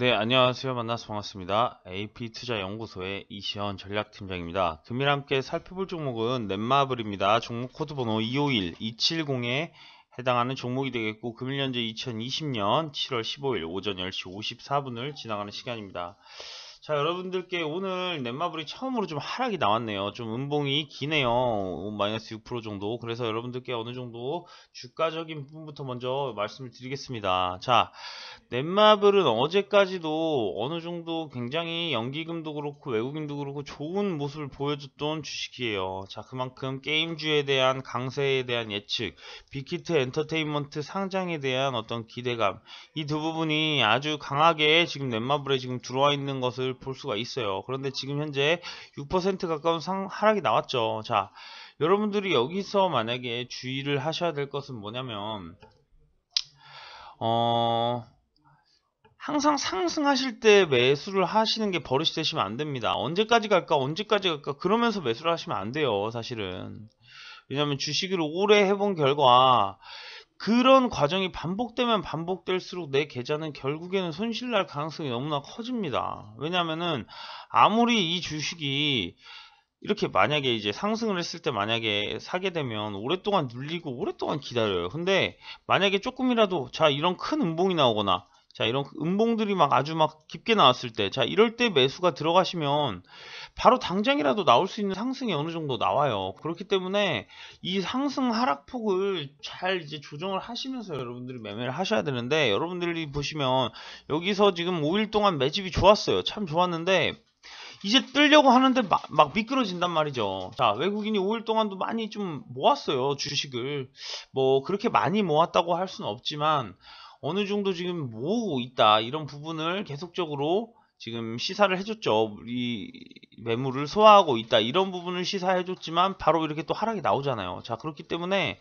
네, 안녕하세요. 만나서 반갑습니다. AP투자연구소의 이시현 전략팀장입니다. 금일 함께 살펴볼 종목은 넷마블입니다. 종목 코드 번호 251270에 해당하는 종목이 되겠고 금일 현재 2020년 7월 15일 오전 10시 54분을 지나가는 시간입니다. 자 여러분들께 오늘 넷마블이 처음으로 좀 하락이 나왔네요 좀 음봉이 기네요 마이너스 6% 정도 그래서 여러분들께 어느 정도 주가적인 부분부터 먼저 말씀을 드리겠습니다 자 넷마블은 어제까지도 어느 정도 굉장히 연기금도 그렇고 외국인도 그렇고 좋은 모습을 보여줬던 주식이에요 자 그만큼 게임주에 대한 강세에 대한 예측 빅히트 엔터테인먼트 상장에 대한 어떤 기대감 이 두 부분이 아주 강하게 지금 넷마블에 지금 들어와 있는 것을 것을 볼 수가 있어요. 그런데 지금 현재 6% 가까운 상, 하락이 나왔죠. 자, 여러분들이 여기서 만약에 주의를 하셔야 될 것은 뭐냐면 어... 항상 상승하실 때 매수를 하시는 게 버릇이 되시면 안 됩니다. 언제까지 갈까? 언제까지 갈까? 그러면서 매수를 하시면 안 돼요, 사실은. 왜냐면 하 주식을 오래 해본 결과 그런 과정이 반복되면 반복될수록 내 계좌는 결국에는 손실 날 가능성이 너무나 커집니다. 왜냐면은 하 아무리 이 주식이 이렇게 만약에 이제 상승을 했을 때 만약에 사게 되면 오랫동안 눌리고 오랫동안 기다려요. 근데 만약에 조금이라도 자 이런 큰 음봉이 나오거나 자 이런 음봉들이 막 아주 막 깊게 나왔을 때자 이럴 때 매수가 들어가시면 바로 당장이라도 나올 수 있는 상승이 어느 정도 나와요 그렇기 때문에 이 상승 하락폭을 잘 이제 조정을 하시면서 여러분들이 매매를 하셔야 되는데 여러분들이 보시면 여기서 지금 5일 동안 매집이 좋았어요 참 좋았는데 이제 뜨려고 하는데 막, 막, 미끄러진단 말이죠. 자, 외국인이 5일 동안도 많이 좀 모았어요. 주식을. 뭐, 그렇게 많이 모았다고 할 수는 없지만, 어느 정도 지금 모으고 있다 이런 부분을 계속적으로 지금 시사를 해줬죠. 이 매물을 소화하고 있다 이런 부분을 시사해줬지만 바로 이렇게 또 하락이 나오잖아요. 자 그렇기 때문에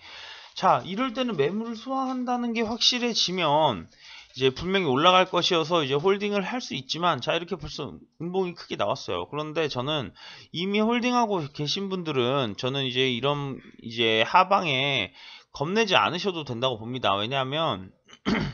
자 이럴 때는 매물을 소화한다는 게 확실해지면 이제 분명히 올라갈 것이어서 이제 홀딩을 할 수 있지만 자 이렇게 벌써 운봉이 크게 나왔어요. 그런데 저는 이미 홀딩하고 계신 분들은 저는 이제 이런 이제 하방에 겁내지 않으셔도 된다고 봅니다. 왜냐하면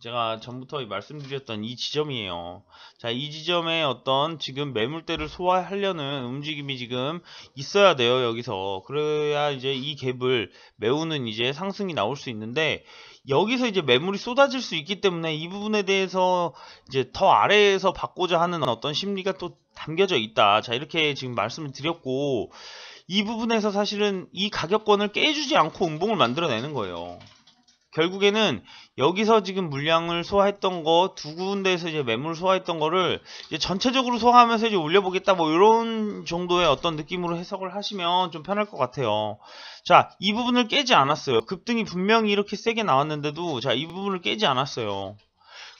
제가 전부터 말씀드렸던 이 지점이에요. 자, 이 지점에 어떤 지금 매물대를 소화하려는 움직임이 지금 있어야 돼요, 여기서. 그래야 이제 이 갭을 메우는 이제 상승이 나올 수 있는데, 여기서 이제 매물이 쏟아질 수 있기 때문에 이 부분에 대해서 이제 더 아래에서 받고자 하는 어떤 심리가 또 담겨져 있다. 자, 이렇게 지금 말씀을 드렸고, 이 부분에서 사실은 이 가격권을 깨주지 않고 음봉을 만들어내는 거예요. 결국에는 여기서 지금 물량을 소화했던 거 두 군데에서 이제 매물 소화했던 거를 이제 전체적으로 소화하면서 이제 올려보겠다 뭐 이런 정도의 어떤 느낌으로 해석을 하시면 좀 편할 것 같아요. 자, 이 부분을 깨지 않았어요. 급등이 분명히 이렇게 세게 나왔는데도 자, 이 부분을 깨지 않았어요.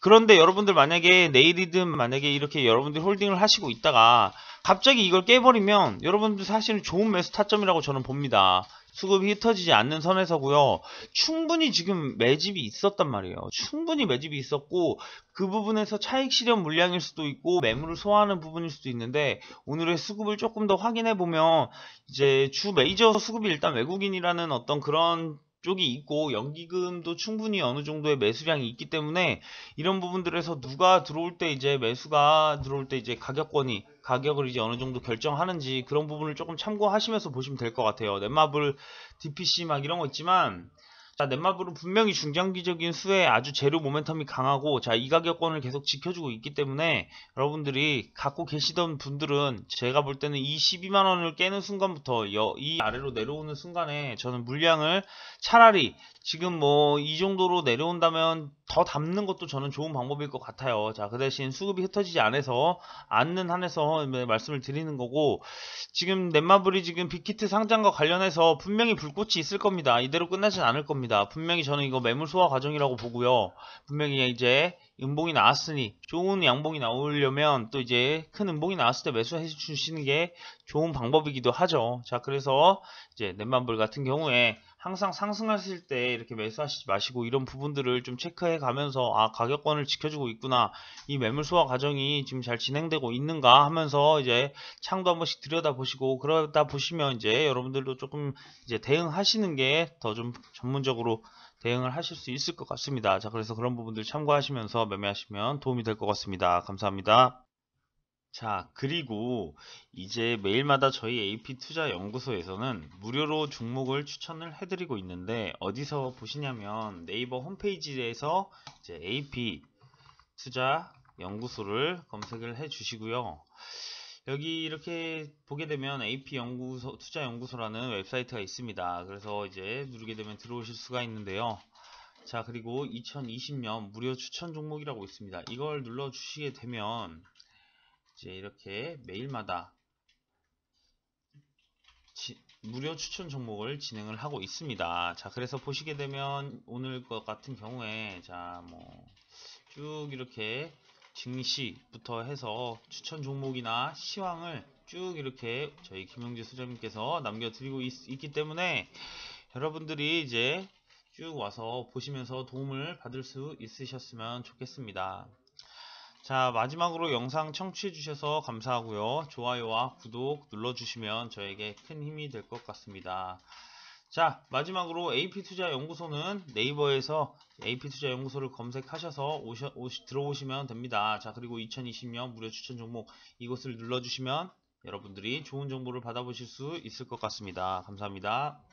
그런데 여러분들 만약에 내일이든 만약에 이렇게 여러분들이 홀딩을 하시고 있다가 갑자기 이걸 깨버리면 여러분들 사실은 좋은 매수 타점이라고 저는 봅니다. 수급이 흩어지지 않는 선에서고요. 충분히 지금 매집이 있었단 말이에요. 충분히 매집이 있었고 그 부분에서 차익 실현 물량일 수도 있고 매물을 소화하는 부분일 수도 있는데 오늘의 수급을 조금 더 확인해 보면 이제 주 메이저 수급이 일단 외국인이라는 어떤 그런 쪽이 있고 연기금도 충분히 어느 정도의 매수량이 있기 때문에 이런 부분들에서 누가 들어올 때 이제 매수가 들어올 때 이제 가격권이 가격을 이제 어느 정도 결정하는지 그런 부분을 조금 참고하시면서 보시면 될 것 같아요. 넷마블, DPC 막 이런 거 있지만 자, 넷마블은 분명히 중장기적인 수에 아주 재료 모멘텀이 강하고 자, 이 가격권을 계속 지켜주고 있기 때문에 여러분들이 갖고 계시던 분들은 제가 볼 때는 이 12만 원을 깨는 순간부터 여, 이 아래로 내려오는 순간에 저는 물량을 차라리 지금 뭐 이 정도로 내려온다면 더 담는 것도 저는 좋은 방법일 것 같아요. 자, 그 대신 수급이 흩어지지 않아서 않는 한에서 말씀을 드리는 거고 지금 넷마블이 지금 빅히트 상장과 관련해서 분명히 불꽃이 있을 겁니다. 이대로 끝나진 않을 겁니다. 분명히 저는 이거 매물 소화 과정이라고 보고요. 분명히 이제 음봉이 나왔으니 좋은 양봉이 나오려면 또 이제 큰 음봉이 나왔을 때 매수해 주시는 게 좋은 방법이기도 하죠. 자 그래서 이제 넷만불 같은 경우에 항상 상승하실 때 이렇게 매수하시지 마시고 이런 부분들을 좀 체크해 가면서 아 가격권을 지켜주고 있구나 이 매물 소화 과정이 지금 잘 진행되고 있는가 하면서 이제 창도 한 번씩 들여다 보시고 그러다 보시면 이제 여러분들도 조금 이제 대응하시는 게 더 좀 전문적으로 대응을 하실 수 있을 것 같습니다. 자, 그래서 그런 부분들 참고하시면서 매매하시면 도움이 될 것 같습니다. 감사합니다. 자, 그리고 이제 매일마다 저희 AP투자연구소에서는 무료로 종목을 추천을 해드리고 있는데 어디서 보시냐면 네이버 홈페이지에서 이제 AP 투자 연구소를 검색을 해 주시고요. 여기 이렇게 보게 되면 AP 연구소 투자 연구소라는 웹사이트가 있습니다. 그래서 이제 누르게 되면 들어오실 수가 있는데요. 자 그리고 2020년 무료 추천 종목이라고 있습니다. 이걸 눌러 주시게 되면 이제 이렇게 매일마다 지, 무료 추천 종목을 진행을 하고 있습니다. 자, 그래서 보시게 되면 오늘 것 같은 경우에 자, 뭐 쭉 이렇게 증시부터 해서 추천 종목이나 시황을 쭉 이렇게 저희 김영재 수장님께서 남겨드리고 있, 기 때문에 여러분들이 이제 쭉 와서 보시면서 도움을 받을 수 있으셨으면 좋겠습니다. 자 마지막으로 영상 청취해주셔서 감사하고요. 좋아요와 구독 눌러주시면 저에게 큰 힘이 될 것 같습니다. 자 마지막으로 AP투자연구소는 네이버에서 AP투자연구소를 검색하셔서 오셔, 오시, 들어오시면 됩니다. 자 그리고 2020년 무료 추천 종목 이곳을 눌러주시면 여러분들이 좋은 정보를 받아보실 수 있을 것 같습니다. 감사합니다.